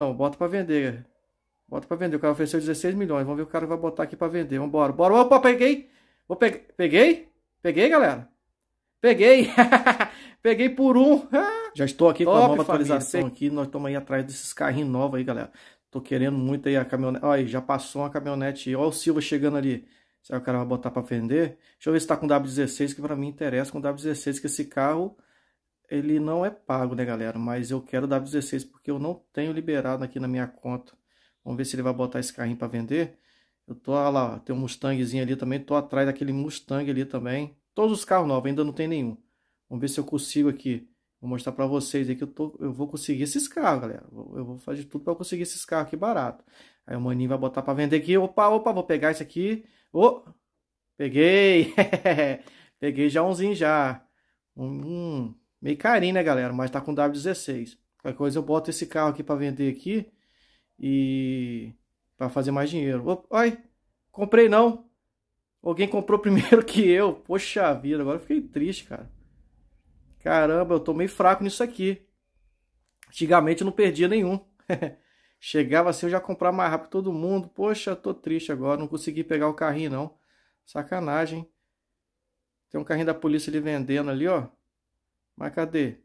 Não, bota para vender. Bota para vender. O cara ofereceu 16 milhões. Vamos ver o cara vai botar aqui para vender. Vambora. Bora. Opa, peguei. Vou pe... Peguei? Peguei, galera. Peguei. peguei por um. Já estou aqui Top, com a nova atualização família. aqui. Nós estamos aí atrás desses carrinhos novos aí, galera. Tô querendo muito aí a caminhonete. Olha aí, já passou uma caminhonete. Olha o Silva chegando ali. Será que o cara vai botar para vender? Deixa eu ver se tá com W16, que para mim interessa com W16, que esse carro ele não é pago, né, galera? Mas eu quero dar 16 porque eu não tenho liberado aqui na minha conta. Vamos ver se ele vai botar esse carrinho para vender. Eu tô lá, tem um Mustangzinho ali também, tô atrás daquele Mustang ali também. Todos os carros novos, ainda não tem nenhum. Vamos ver se eu consigo aqui. Vou mostrar para vocês aí que eu, tô, eu vou conseguir esses carros, galera. Eu vou fazer tudo para conseguir esses carros aqui barato. Aí o maninho vai botar para vender aqui. Opa, opa, vou pegar esse aqui. Ô, oh, peguei. peguei já umzinho já. Hum, Meio carinho, né, galera? Mas tá com W16. Qualquer coisa eu boto esse carro aqui para vender aqui e para fazer mais dinheiro. oi comprei não. Alguém comprou primeiro que eu. Poxa vida, agora eu fiquei triste, cara. Caramba, eu tô meio fraco nisso aqui. Antigamente eu não perdia nenhum. Chegava assim, eu já comprava mais rápido todo mundo. Poxa, tô triste agora, não consegui pegar o carrinho não. Sacanagem. Tem um carrinho da polícia ali vendendo ali, ó. Mas cadê?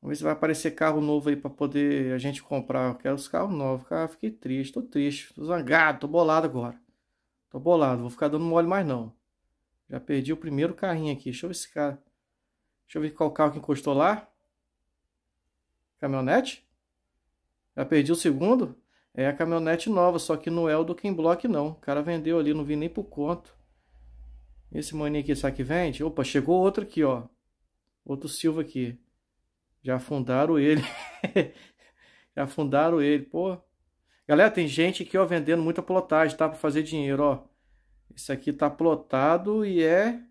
Vamos ver se vai aparecer carro novo aí para poder a gente comprar. Eu quero os carros novos. Cara, fiquei triste, tô triste, tô zangado, tô bolado agora. Tô bolado, vou ficar dando mole mais não. Já perdi o primeiro carrinho aqui. Deixa eu ver esse cara. Deixa eu ver qual carro que encostou lá. Caminhonete? Já perdi o segundo? É a caminhonete nova, só que não é o do Ken Block não. O cara vendeu ali, não vi nem por conto. Esse maninho aqui, sabe que vende? Opa, chegou outro aqui, ó. Outro Silva aqui. Já afundaram ele. Já afundaram ele, pô. Galera, tem gente aqui, ó, vendendo muita plotagem, tá? Pra fazer dinheiro, ó. Esse aqui tá plotado e é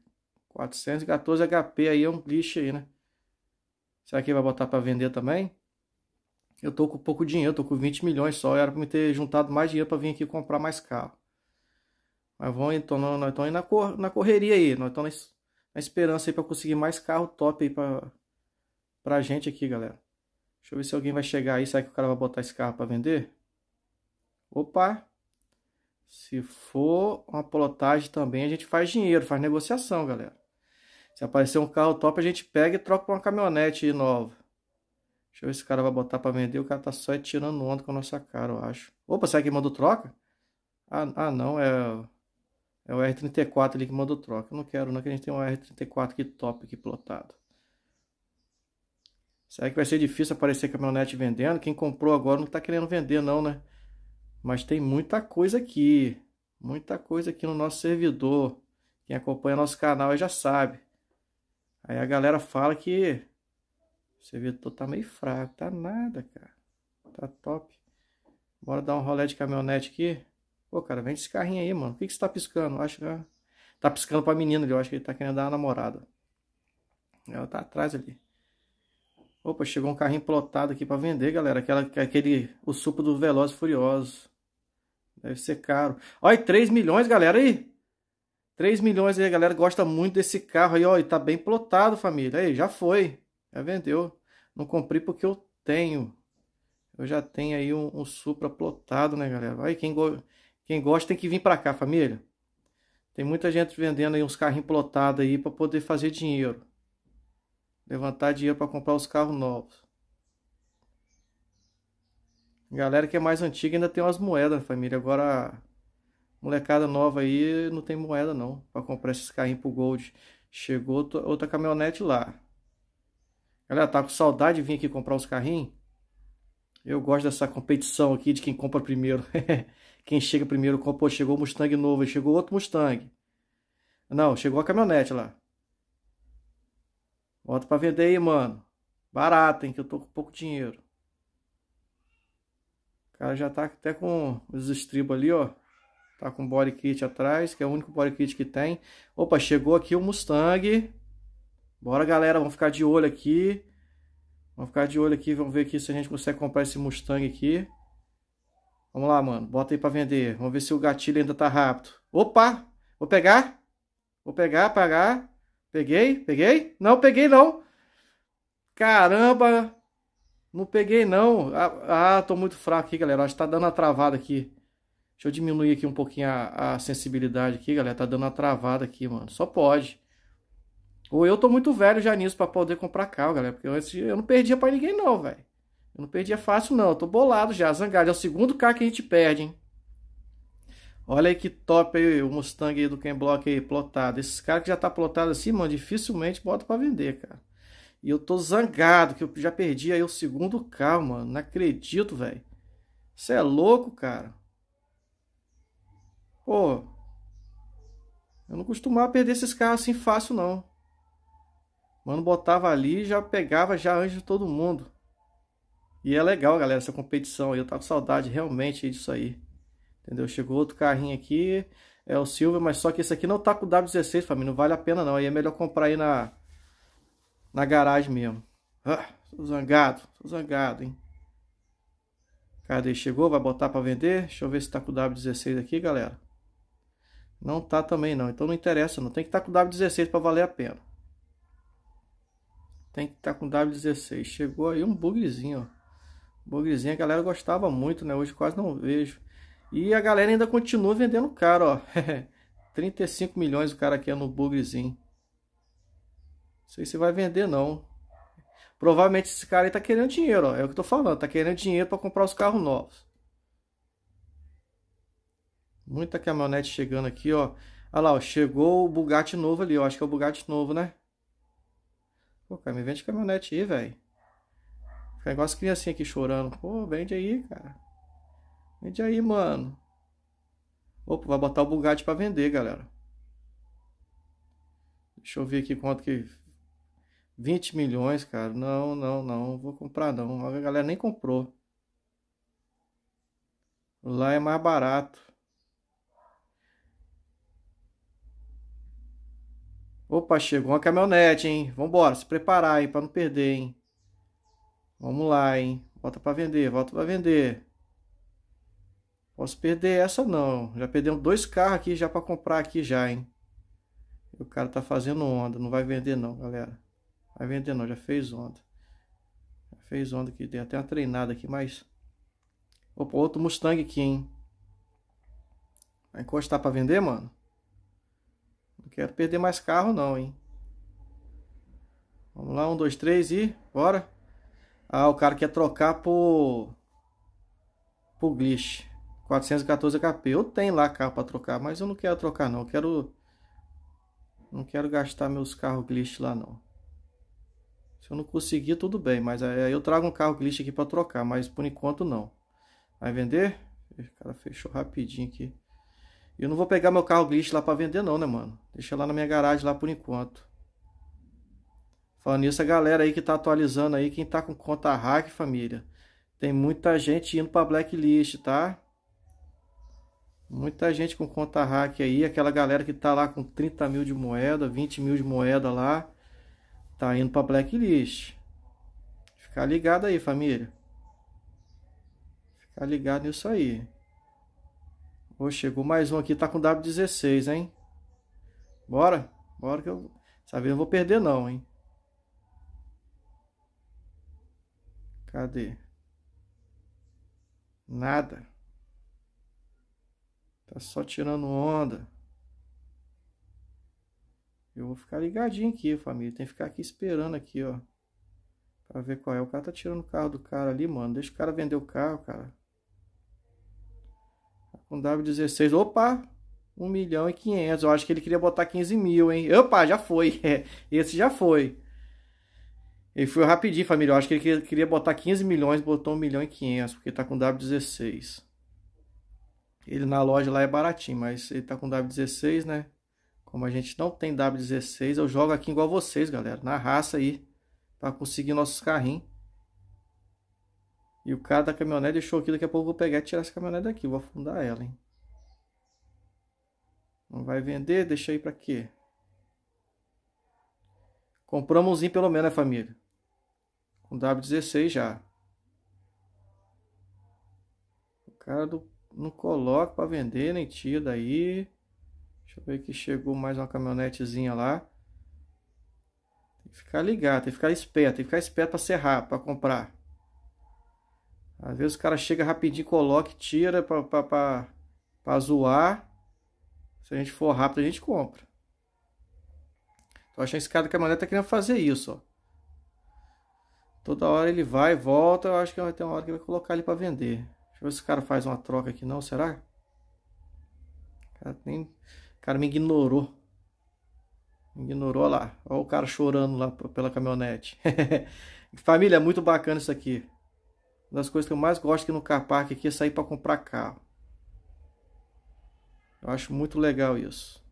414 HP aí, é um lixo aí, né? Será que vai botar pra vender também? Eu tô com pouco dinheiro, tô com 20 milhões só. Era pra me ter juntado mais dinheiro pra vir aqui comprar mais carro. Mas vamos então, nós estamos na, cor, na correria aí. Nós estamos a esperança aí para conseguir mais carro top aí para pra gente aqui, galera. Deixa eu ver se alguém vai chegar aí. Será que o cara vai botar esse carro para vender? Opa! Se for uma plotagem também, a gente faz dinheiro, faz negociação, galera. Se aparecer um carro top, a gente pega e troca pra uma caminhonete nova. Deixa eu ver se o cara vai botar pra vender. O cara tá só tirando onda com a nossa cara, eu acho. Opa, será que mandou troca? Ah, ah não, é... É o R34 ali que mandou troca. Eu não quero, não, que a gente tem um R34 aqui top aqui plotado. Será que vai ser difícil aparecer caminhonete vendendo? Quem comprou agora não está querendo vender não, né? Mas tem muita coisa aqui. Muita coisa aqui no nosso servidor. Quem acompanha nosso canal já sabe. Aí a galera fala que o servidor tá meio fraco. Tá nada, cara. Tá top. Bora dar um rolê de caminhonete aqui. Pô, cara, vende esse carrinho aí, mano. O que, que você tá piscando? Eu acho que. Tá piscando pra menina ali, eu acho que ele tá querendo dar uma namorada. Ela tá atrás ali. Opa, chegou um carrinho plotado aqui pra vender, galera. Aquela, aquele, o suco do Veloz Furioso. Deve ser caro. Olha, 3 milhões, galera, aí. 3 milhões aí, a galera gosta muito desse carro aí, ó. E tá bem plotado, família. Aí, já foi. Já vendeu. Não comprei porque eu tenho. Eu já tenho aí um, um Supra plotado, né, galera? Aí, quem gosta quem gosta tem que vir para cá, família. Tem muita gente vendendo aí uns carrinhos plotados aí para poder fazer dinheiro. Levantar dinheiro para comprar os carros novos. Galera que é mais antiga ainda tem umas moedas, família. Agora, molecada nova aí não tem moeda não para comprar esses carrinhos pro Gold. Chegou outra caminhonete lá. Galera, tá com saudade de vir aqui comprar os carrinhos? Eu gosto dessa competição aqui de quem compra primeiro. Quem chega primeiro, pô, chegou o Mustang novo, chegou outro Mustang. Não, chegou a caminhonete lá. Bota pra vender aí, mano. Barato, hein, que eu tô com pouco dinheiro. O cara já tá até com os estribos ali, ó. Tá com body kit atrás, que é o único body kit que tem. Opa, chegou aqui o Mustang. Bora, galera, vamos ficar de olho aqui. Vamos ficar de olho aqui, vamos ver aqui se a gente consegue comprar esse Mustang aqui. Vamos lá, mano. Bota aí para vender. Vamos ver se o gatilho ainda tá rápido. Opa! Vou pegar. Vou pegar, pagar. Peguei, peguei. Não, peguei não. Caramba! Não peguei não. Ah, ah tô muito fraco aqui, galera. Acho que tá dando a travada aqui. Deixa eu diminuir aqui um pouquinho a, a sensibilidade aqui, galera. Tá dando a travada aqui, mano. Só pode. Ou eu tô muito velho já nisso para poder comprar carro, galera. Porque eu, eu não perdia para ninguém não, velho. Eu não perdia fácil, não. Eu tô bolado já, zangado. É o segundo carro que a gente perde, hein? Olha aí que top aí, o Mustang aí do Ken Block aí, plotado. Esses caras que já tá plotado assim, mano, dificilmente bota para vender, cara. E eu tô zangado, que eu já perdi aí o segundo carro, mano. Não acredito, velho. Você é louco, cara. Pô. Eu não costumava perder esses carros assim fácil, não. Mano, botava ali já pegava já antes de todo mundo. E é legal, galera, essa competição. Eu tava com saudade realmente disso aí. Entendeu? Chegou outro carrinho aqui, é o Silver, mas só que esse aqui não tá com W16, família. Não vale a pena não. Aí é melhor comprar aí na, na garagem mesmo. Ah, tô zangado, tô zangado, hein? Cadê? Chegou, vai botar pra vender. Deixa eu ver se tá com W16 aqui, galera. Não tá também não, então não interessa não. Tem que estar tá com W16 para valer a pena. Tem que estar tá com W16. Chegou aí um bugzinho, ó. Bugrezinho a galera gostava muito, né? Hoje quase não vejo. E a galera ainda continua vendendo caro, ó. 35 milhões o cara quer é no bugrezinho. Não sei se vai vender, não. Provavelmente esse cara aí tá querendo dinheiro, ó. É o que eu tô falando. Tá querendo dinheiro para comprar os carros novos. Muita caminhonete chegando aqui, ó. Olha lá, ó. Chegou o Bugatti novo ali, ó. Acho que é o Bugatti novo, né? Pô, cara, me vende caminhonete aí, velho. O as criancinhas aqui chorando. Pô, vende aí, cara. Vende aí, mano. Opa, vai botar o Bugatti para vender, galera. Deixa eu ver aqui quanto que. 20 milhões, cara. Não, não, não. Vou comprar não. A galera nem comprou. Lá é mais barato. Opa, chegou uma caminhonete, hein? Vambora, se preparar aí para não perder, hein? Vamos lá, hein? Volta para vender, volta para vender. Posso perder essa não. Já perdemos dois carros aqui já para comprar aqui já, hein? O cara tá fazendo onda, não vai vender não, galera. Vai vender não, já fez onda. Já fez onda aqui, tem até uma treinada aqui, mas... Opa, outro Mustang aqui, hein? Vai encostar para vender, mano? Não quero perder mais carro não, hein? Vamos lá, um, dois, três e... Bora! Ah, o cara quer trocar por. por glitch. 414 HP. Eu tenho lá carro para trocar, mas eu não quero trocar não. Eu quero. Não quero gastar meus carros glitch lá não. Se eu não conseguir, tudo bem. Mas aí eu trago um carro glitch aqui para trocar. Mas por enquanto não. Vai vender? O cara fechou rapidinho aqui. Eu não vou pegar meu carro glitch lá para vender não, né, mano? Deixa lá na minha garagem lá por enquanto. Falando nisso, a galera aí que tá atualizando aí, quem tá com conta hack, família. Tem muita gente indo pra blacklist, tá? Muita gente com conta hack aí, aquela galera que tá lá com 30 mil de moeda, 20 mil de moeda lá, tá indo pra blacklist. Fica ligado aí, família. fica ligado nisso aí. Ô, chegou mais um aqui, tá com W16, hein? Bora, bora que eu... Essa vez eu não vou perder não, hein? Cadê? Nada. Tá só tirando onda. Eu vou ficar ligadinho aqui, família. Tem que ficar aqui esperando aqui, ó. Pra ver qual é. O cara tá tirando o carro do cara ali, mano. Deixa o cara vender o carro, cara. Tá com W16. Opa! 1 milhão e 500. Eu acho que ele queria botar 15 mil, hein? Opa, já foi. Esse já foi. Ele foi rapidinho, família. Eu acho que ele queria, botar 15 milhões, botou 1 milhão e 500, porque tá com W16. Ele na loja lá é baratinho, mas ele tá com W16, né? Como a gente não tem W16, eu jogo aqui igual vocês, galera. Na raça aí, pra conseguir nossos carrinhos. E o cara da caminhonete deixou aqui, daqui a pouco eu vou pegar e tirar essa caminhonete daqui. Vou afundar ela, hein? Não vai vender? Deixa aí pra quê? Compramos um pelo menos, né, família? Com W16 já. O cara do, não coloca para vender, nem tira daí. Deixa eu ver que chegou mais uma caminhonetezinha lá. Tem que ficar ligado, tem que ficar esperto, tem que ficar esperto para serrar, para comprar. Às vezes o cara chega rapidinho, coloca, e tira para zoar. Se a gente for rápido, a gente compra. Então, acho que esse cara da caminhonete tá querendo fazer isso, ó. Toda hora ele vai e volta. Eu acho que vai ter uma hora que vai colocar ele para vender. Deixa eu ver se o cara faz uma troca aqui não, será? O cara, nem... o cara me ignorou. Me ignorou, olha lá. Olha o cara chorando lá pela caminhonete. Família, muito bacana isso aqui. Uma das coisas que eu mais gosto aqui no Carpark aqui é sair para comprar carro. Eu acho muito legal isso.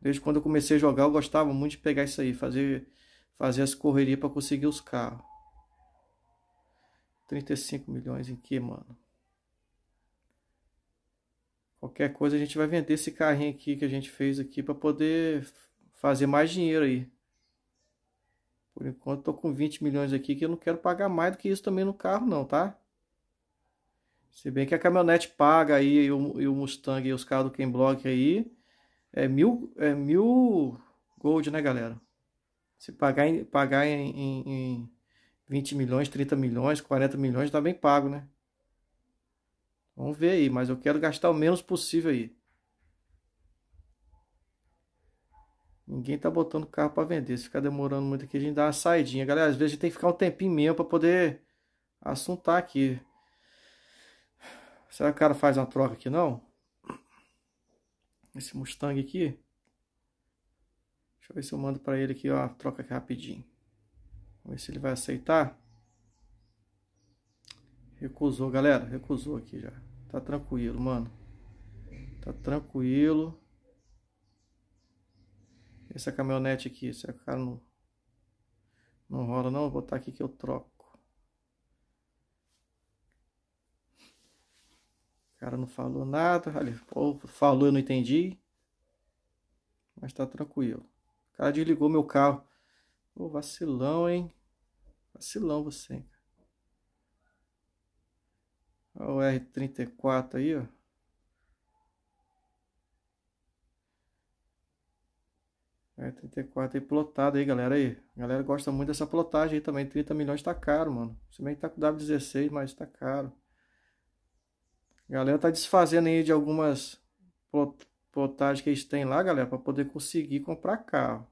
Desde quando eu comecei a jogar, eu gostava muito de pegar isso aí, fazer, fazer as correrias para conseguir os carros. 35 milhões em que, mano? Qualquer coisa a gente vai vender esse carrinho aqui que a gente fez aqui para poder fazer mais dinheiro aí. Por enquanto tô com 20 milhões aqui que eu não quero pagar mais do que isso também no carro não, tá? Se bem que a caminhonete paga aí e o, e o Mustang e os carros do Kenblock aí é mil, é mil gold, né galera? Se pagar em, pagar em, em, em 20 milhões, 30 milhões, 40 milhões, tá bem pago, né? Vamos ver aí, mas eu quero gastar o menos possível aí. Ninguém tá botando carro para vender. Se ficar demorando muito aqui, a gente dá uma saidinha. Galera, às vezes a gente tem que ficar um tempinho mesmo para poder assuntar aqui. Será que o cara faz uma troca aqui não? Esse Mustang aqui. Deixa eu ver se eu mando para ele aqui, ó, troca aqui rapidinho. Vamos ver se ele vai aceitar. Recusou, galera. Recusou aqui já. Tá tranquilo, mano. Tá tranquilo. Essa caminhonete aqui, se a cara não, não rola não, vou botar aqui que eu troco. O cara não falou nada. Ali, ou falou, eu não entendi. Mas tá tranquilo. O cara desligou meu carro. Ô, vacilão, hein? Vacilão você, hein? Olha o R34 aí, ó. R34 aí plotado aí, galera. Aí, a galera gosta muito dessa plotagem aí também. 30 milhões tá caro, mano. Se bem que tá com W16, mas tá caro. A galera tá desfazendo aí de algumas plotagens que eles têm lá, galera, para poder conseguir comprar carro.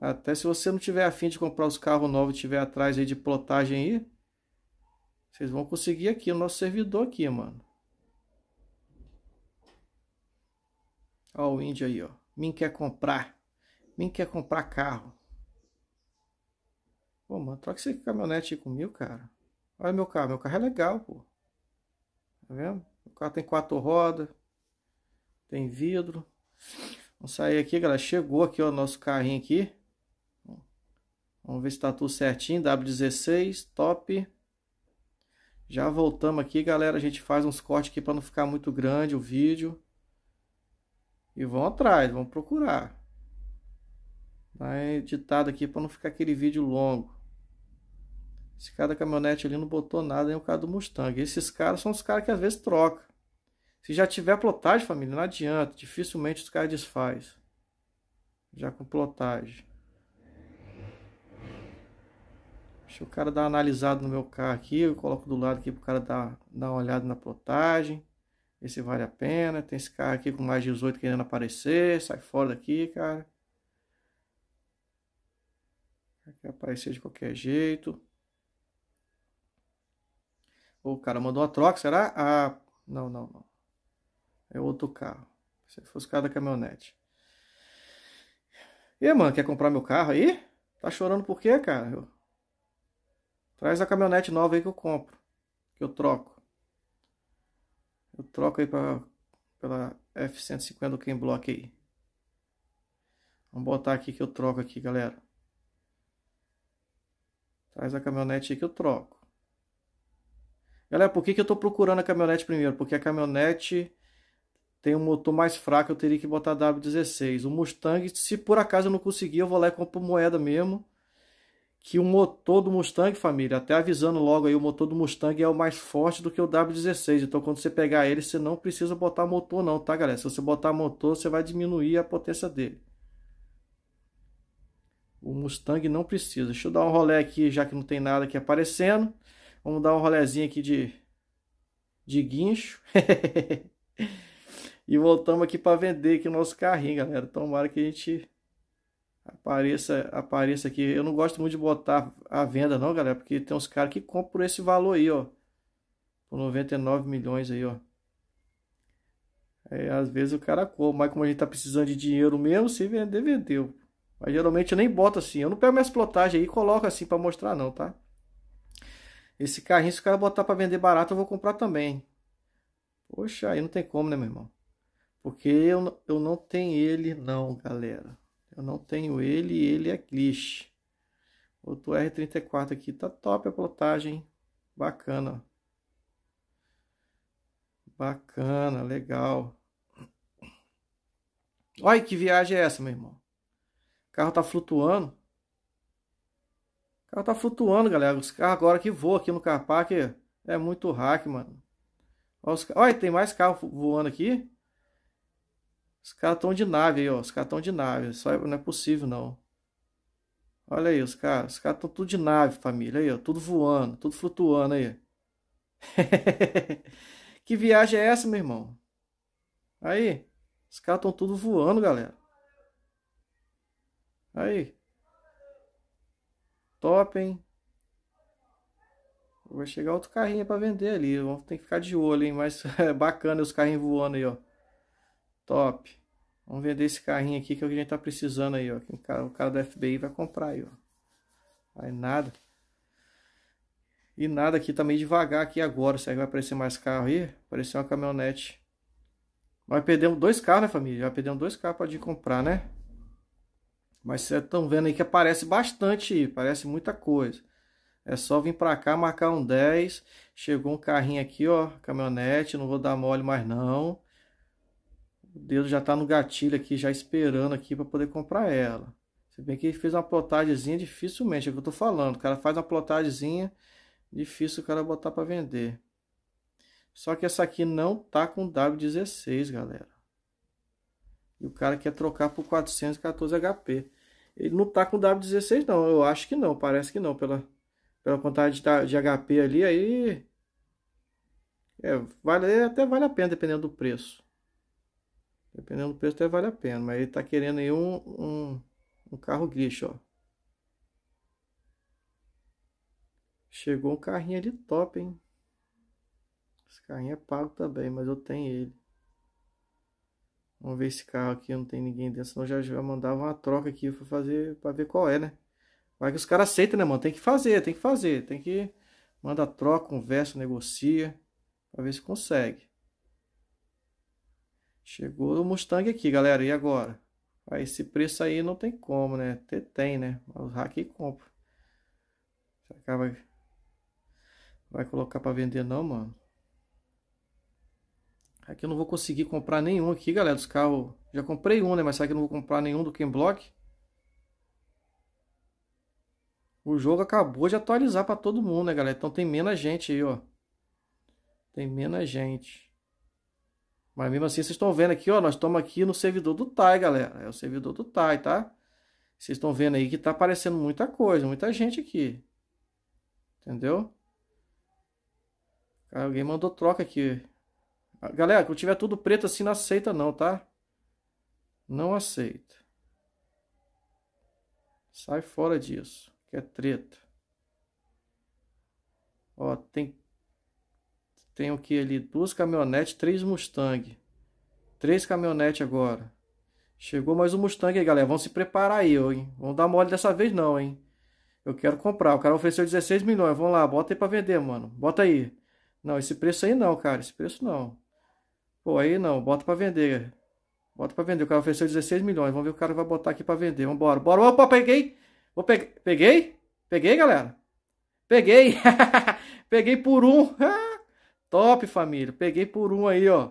Até se você não tiver afim de comprar os carros novos e tiver atrás aí de plotagem aí, vocês vão conseguir aqui, o nosso servidor aqui, mano. Ó o índio aí, ó. Mim quer comprar. Mim quer comprar carro. Pô, mano, troca essa caminhonete aí comigo, cara. Olha meu carro, meu carro é legal, pô. Tá vendo? O carro tem quatro rodas, tem vidro. Vamos sair aqui, galera. Chegou aqui ó, o nosso carrinho aqui. Vamos ver se está tudo certinho. W16, top. Já voltamos aqui, galera. A gente faz uns cortes aqui para não ficar muito grande o vídeo. E vão atrás, Vamos procurar. Tá editado aqui para não ficar aquele vídeo longo. Esse cara da caminhonete ali não botou nada, nem o cara do Mustang. Esses caras são os caras que às vezes trocam. Se já tiver plotagem, família, não adianta. Dificilmente os caras desfaz. Já com plotagem. Deixa o cara dar uma analisada no meu carro aqui. Eu coloco do lado aqui para o cara dar, dar uma olhada na plotagem. Ver se vale a pena. Tem esse carro aqui com mais de 18 querendo aparecer. Sai fora daqui, cara. Quer aparecer de qualquer jeito. O cara mandou uma troca, será? Ah, não, não, não. É outro carro. Se fosse o cara da caminhonete. E, mano, quer comprar meu carro aí? Tá chorando por quê, cara? Eu... Traz a caminhonete nova aí que eu compro. Que eu troco. Eu troco aí pra, pela F-150 do Ken Block aí. Vamos botar aqui que eu troco aqui, galera. Traz a caminhonete aí que eu troco. Galera, por que, que eu tô procurando a caminhonete primeiro? Porque a caminhonete tem um motor mais fraco, eu teria que botar W16. O Mustang, se por acaso eu não conseguir, eu vou lá e compro moeda mesmo que o motor do Mustang, família, até avisando logo aí, o motor do Mustang é o mais forte do que o W16. Então, quando você pegar ele, você não precisa botar motor não, tá, galera? Se você botar motor, você vai diminuir a potência dele. O Mustang não precisa. Deixa eu dar um rolé aqui, já que não tem nada aqui aparecendo. Vamos dar um rolézinho aqui de, de guincho. e voltamos aqui para vender aqui o nosso carrinho, galera. Tomara que a gente apareça, apareça aqui. Eu não gosto muito de botar a venda não, galera, porque tem uns caras que compram por esse valor aí, ó. Por 99 milhões aí, ó. Aí, é, às vezes o cara compra, mas como a gente tá precisando de dinheiro mesmo, se vender, vendeu. Mas geralmente eu nem boto assim, eu não pego minhas plotagens aí e coloco assim para mostrar não, tá? Esse carrinho, se o cara botar para vender barato, eu vou comprar também. Poxa, aí não tem como, né, meu irmão? Porque eu, eu não tenho ele não, galera. Eu não tenho ele e ele é glitch. Outro R34 aqui. Tá top a plotagem. Bacana. Bacana, legal. Olha que viagem é essa, meu irmão. O carro tá flutuando. O carro tá flutuando, galera. Os carros agora que voam aqui no carpark é muito hack, mano. Olha, os... Olha, tem mais carro voando aqui. Os caras estão de nave aí, ó. Os caras estão de nave. Só não é possível, não. Olha aí, os caras. Os caras estão tudo de nave, família. Aí, ó. Tudo voando, tudo flutuando aí. que viagem é essa, meu irmão? Aí. Os caras estão tudo voando, galera. Aí. Top, hein? Vai chegar outro carrinho para vender ali. Tem que ficar de olho, hein? Mas é bacana os carrinhos voando aí, ó. Top. Vamos vender esse carrinho aqui que é o que a gente tá precisando aí, ó. O cara, o cara do FBI vai comprar aí, ó. Aí nada. E nada aqui, tá meio devagar aqui agora. Será que vai aparecer mais carro aí? Apareceu uma caminhonete. vai perdemos dois carros, né, família? Já perdemos dois carros para de comprar, né? Mas vocês estão vendo aí que aparece bastante aí. Aparece muita coisa. É só vir para cá, marcar um 10. Chegou um carrinho aqui, ó, caminhonete, não vou dar mole mais não dedo já está no gatilho aqui, já esperando aqui para poder comprar ela. Se bem que ele fez uma plotagemzinha dificilmente, é o que eu estou falando. O cara faz uma plotagemzinha, difícil o cara botar para vender. Só que essa aqui não tá com W16, galera. E o cara quer trocar por 414 HP. Ele não tá com W16 não, eu acho que não, parece que não, pela, pela quantidade de, de HP ali, aí... É, vale, é, até vale a pena, dependendo do preço. Dependendo do preço até vale a pena, mas ele tá querendo aí um, um, um carro guicho, ó. Chegou um carrinho ali top, hein? Esse carrinho é pago também, mas eu tenho ele. Vamos ver esse carro aqui, não tem ninguém dentro, senão já, já mandava uma troca aqui pra fazer, pra ver qual é, né? Vai que os caras aceitam, né, mano? Tem que fazer, tem que fazer, tem que... Manda troca, conversa, negocia, pra ver se consegue. Chegou o Mustang aqui, galera. E agora? Ah, esse preço aí não tem como, né? Até tem, né? Mas o hack compra. Será que vai... vai colocar para vender não, mano? Aqui eu não vou conseguir comprar nenhum aqui, galera, dos carros. Já comprei um, né? Mas será que eu não vou comprar nenhum do Ken Block? O jogo acabou de atualizar para todo mundo, né, galera? Então tem menos gente aí, ó. Tem menos gente. Mas mesmo assim, vocês estão vendo aqui, ó, nós estamos aqui no servidor do TAI, galera. É o servidor do TAI, tá? Vocês estão vendo aí que tá aparecendo muita coisa, muita gente aqui. Entendeu? alguém mandou troca aqui. Galera, quando tiver tudo preto assim, não aceita não, tá? Não aceita. Sai fora disso, que é treta. Ó, tem tenho que ali duas caminhonetes, três Mustang. Três caminhonetes agora. Chegou mais um Mustang aí, galera. Vão se preparar aí, hein? Vão dar mole dessa vez não, hein? Eu quero comprar. O cara ofereceu 16 milhões. Vamos lá, bota aí pra vender, mano. Bota aí. Não, esse preço aí não, cara. Esse preço não. Pô, aí não. Bota pra vender. Bota pra vender. O cara ofereceu 16 milhões. Vamos ver o cara vai botar aqui pra vender. Vambora. Bora. Opa, peguei. Vou pe... Peguei? Peguei, galera? Peguei. peguei por um. Top, família. Peguei por um aí, ó.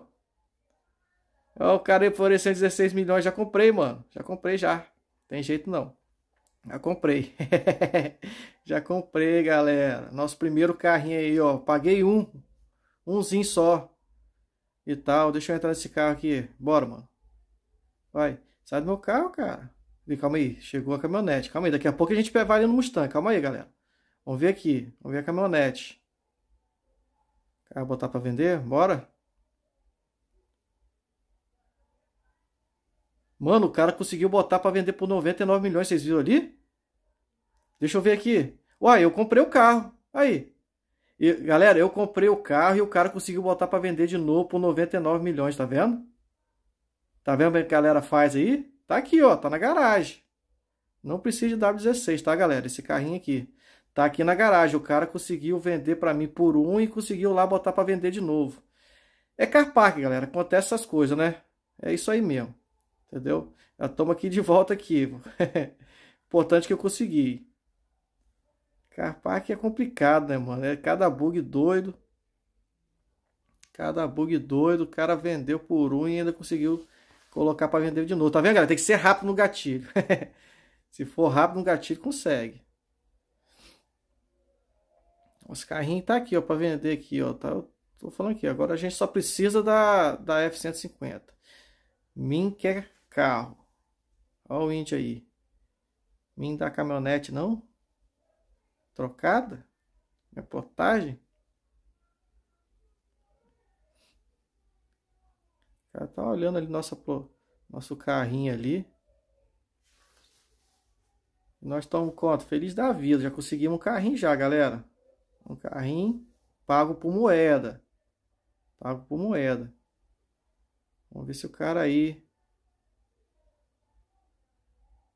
Ó, o cara florescendo 16 milhões. Já comprei, mano. Já comprei, já. Tem jeito não. Já comprei. já comprei, galera. Nosso primeiro carrinho aí, ó. Paguei um. Umzinho só. E tal. Deixa eu entrar nesse carro aqui. Bora, mano. Vai. Sai do meu carro, cara. E calma aí. Chegou a caminhonete. Calma aí. Daqui a pouco a gente vai no Mustang. Calma aí, galera. Vamos ver aqui. Vamos ver a caminhonete. Vai botar para vender? Bora! Mano, o cara conseguiu botar para vender por 99 milhões, vocês viram ali? Deixa eu ver aqui. Uai, eu comprei o carro. Aí. E, galera, eu comprei o carro e o cara conseguiu botar para vender de novo por 99 milhões, tá vendo? Tá vendo o que a galera faz aí? Tá aqui, ó, tá na garagem. Não precisa de W16, tá, galera? Esse carrinho aqui. Tá aqui na garagem. O cara conseguiu vender para mim por um e conseguiu lá botar para vender de novo. É car park, galera. Acontece essas coisas, né? É isso aí mesmo. Entendeu? Já tomo aqui de volta aqui. Importante que eu consegui. Car park é complicado, né, mano? É cada bug doido. Cada bug doido. O cara vendeu por um e ainda conseguiu colocar para vender de novo. Tá vendo, galera? Tem que ser rápido no gatilho. Se for rápido no gatilho, consegue. Os carrinhos tá aqui, ó, para vender aqui, ó, tá? Eu tô falando aqui, agora a gente só precisa da, da F-150. Min quer carro. Olha o índio aí. Min da caminhonete, não? Trocada? reportagem O cara tá olhando ali nossa, nosso carrinho ali. Nós estamos quanto? Feliz da vida. Já conseguimos um carrinho já, galera. Um carrinho pago por moeda. Pago por moeda. Vamos ver se o cara aí.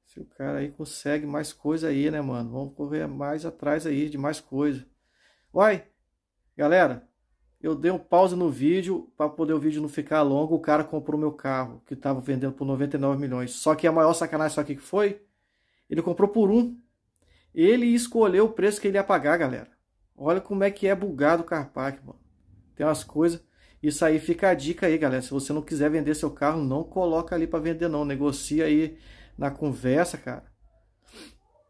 Se o cara aí consegue mais coisa aí, né, mano? Vamos correr mais atrás aí de mais coisa. Vai! Galera, eu dei um pause no vídeo para poder o vídeo não ficar longo. O cara comprou meu carro, que estava vendendo por 99 milhões. Só que a maior sacanagem só que foi, ele comprou por um. Ele escolheu o preço que ele ia pagar, galera. Olha como é que é bugado o Carpac, mano. Tem umas coisas. Isso aí fica a dica aí, galera. Se você não quiser vender seu carro, não coloca ali para vender não. Negocia aí na conversa, cara.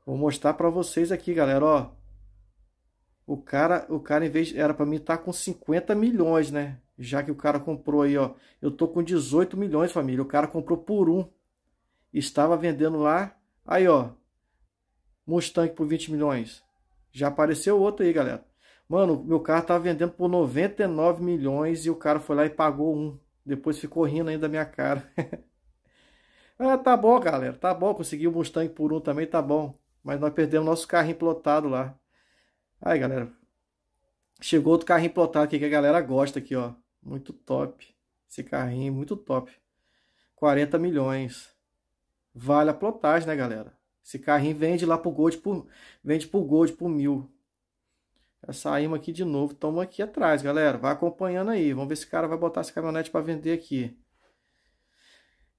Vou mostrar para vocês aqui, galera, ó. O cara, o cara em vez era para mim estar tá com 50 milhões, né? Já que o cara comprou aí, ó. Eu tô com 18 milhões, família. O cara comprou por um. Estava vendendo lá. Aí, ó. Mustang por 20 milhões. Já apareceu outro aí, galera. Mano, meu carro tava vendendo por 99 milhões e o cara foi lá e pagou um. Depois ficou rindo ainda da minha cara. ah, tá bom, galera. Tá bom. Consegui o Mustang por um também, tá bom. Mas nós perdemos nosso carro implotado lá. Aí, galera. Chegou outro carro implotado aqui que a galera gosta aqui, ó. Muito top. Esse carrinho, muito top. 40 milhões. Vale a plotagem, né, galera? Esse carrinho vende lá pro Gold por vende pro Gold por mil. Já saímos aqui de novo, estamos aqui atrás, galera. Vai acompanhando aí. Vamos ver se o cara vai botar essa caminhonete para vender aqui.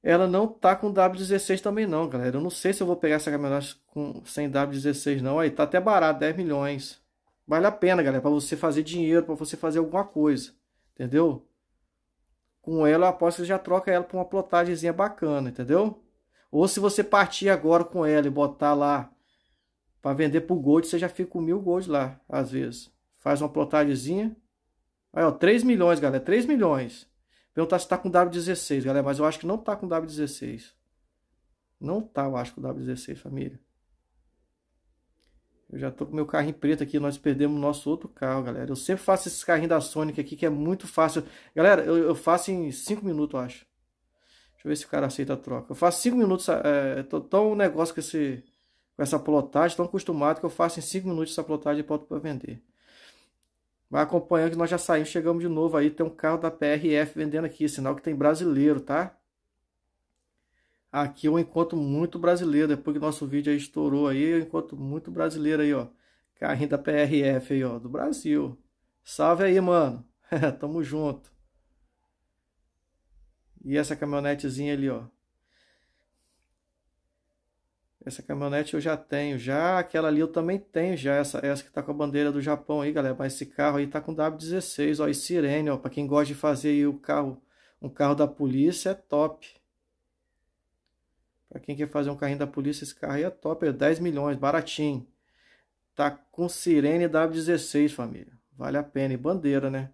Ela não tá com W16 também não, galera. Eu não sei se eu vou pegar essa caminhonete com, sem W16 não. Aí tá até barato, 10 milhões. Vale a pena, galera, para você fazer dinheiro, para você fazer alguma coisa. Entendeu? Com ela, eu aposto que já troca ela para uma plotagemzinha bacana, entendeu? Ou se você partir agora com ela e botar lá para vender por gold, você já fica com mil gold lá, às vezes. Faz uma plotagemzinha. Aí, ó, 3 milhões, galera, 3 milhões. Perguntar se tá com W16, galera, mas eu acho que não tá com W16. Não tá, eu acho, com W16, família. Eu já tô com meu carrinho preto aqui, nós perdemos o nosso outro carro, galera. Eu sempre faço esses carrinhos da Sonic aqui, que é muito fácil. Galera, eu, eu faço em 5 minutos, eu acho. Deixa eu ver se o cara aceita a troca. Eu faço 5 minutos. É, é, tô tão negócio com, esse, com essa plotagem, tão acostumado que eu faço em 5 minutos essa plotagem e boto para vender. Vai acompanhando que nós já saímos, chegamos de novo aí. Tem um carro da PRF vendendo aqui, sinal que tem brasileiro, tá? Aqui eu encontro muito brasileiro, depois que nosso vídeo aí estourou aí, eu encontro muito brasileiro aí, ó. Carrinho da PRF aí, ó, do Brasil. Salve aí, mano. Tamo junto. E essa caminhonetezinha ali, ó. Essa caminhonete eu já tenho, já aquela ali eu também tenho, já essa, essa que tá com a bandeira do Japão aí, galera. Mas esse carro aí tá com W16, ó, e sirene, ó, para quem gosta de fazer aí o carro, um carro da polícia é top. Para quem quer fazer um carrinho da polícia, esse carro aí é top, é 10 milhões, baratinho. Tá com sirene W16, família. Vale a pena e bandeira, né?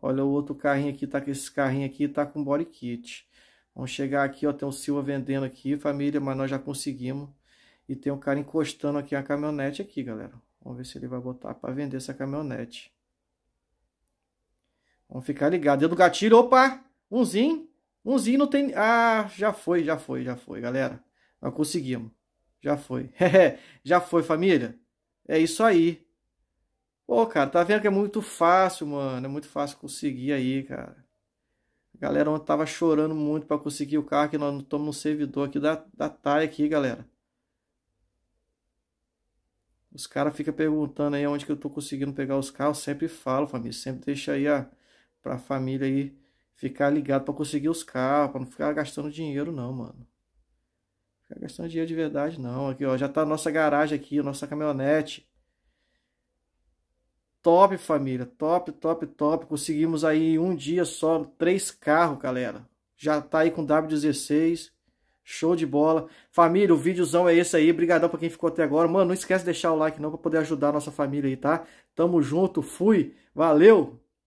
Olha o outro carrinho aqui, tá com esse carrinho aqui, tá com body kit. Vamos chegar aqui, ó, tem um Silva vendendo aqui, família, mas nós já conseguimos. E tem um cara encostando aqui a caminhonete aqui, galera. Vamos ver se ele vai botar para vender essa caminhonete. Vamos ficar ligado. Dedo gatilho, opa! Umzinho. Umzinho não tem... Ah, já foi, já foi, já foi, galera. Nós conseguimos. Já foi. já foi, família. É isso aí. Pô, cara, tá vendo que é muito fácil, mano. É muito fácil conseguir aí, cara. A galera ontem tava chorando muito para conseguir o carro que nós estamos no servidor aqui da, da TAI aqui, galera. Os caras ficam perguntando aí onde que eu tô conseguindo pegar os carros. Sempre falo, família. Sempre deixa aí a, ah, pra família aí ficar ligado para conseguir os carros. Pra não ficar gastando dinheiro, não, mano. Ficar gastando dinheiro de verdade, não. Aqui, ó. Já tá a nossa garagem aqui, a nossa caminhonete. Top, família. Top, top, top. Conseguimos aí em um dia só três carros, galera. Já tá aí com W16. Show de bola. Família, o vídeozão é esse aí. Obrigadão pra quem ficou até agora. Mano, não esquece de deixar o like não pra poder ajudar a nossa família aí, tá? Tamo junto. Fui. Valeu.